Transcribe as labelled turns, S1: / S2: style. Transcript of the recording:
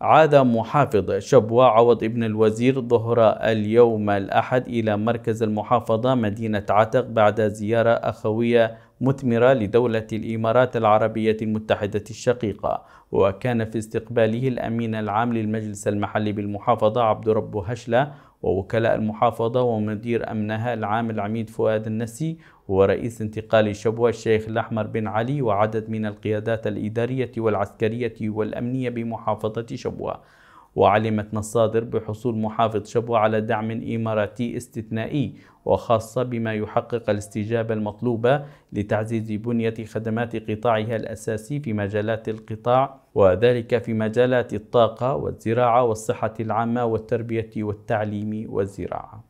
S1: عاد محافظ شبوة عوض ابن الوزير ظهر اليوم الأحد إلى مركز المحافظة مدينة عتق بعد زيارة أخوية مثمرة لدولة الإمارات العربية المتحدة الشقيقة وكان في استقباله الأمين العام للمجلس المحلي بالمحافظة عبد رب هشلة ووكلاء المحافظة ومدير أمنها العام العميد فؤاد النسي ورئيس انتقال شبوة الشيخ الأحمر بن علي وعدد من القيادات الإدارية والعسكرية والأمنية بمحافظة شبوة وعلمت مصادر بحصول محافظ شبوة على دعم إماراتي استثنائي وخاصة بما يحقق الاستجابة المطلوبة لتعزيز بنية خدمات قطاعها الأساسي في مجالات القطاع وذلك في مجالات الطاقة والزراعة والصحة العامة والتربية والتعليم والزراعة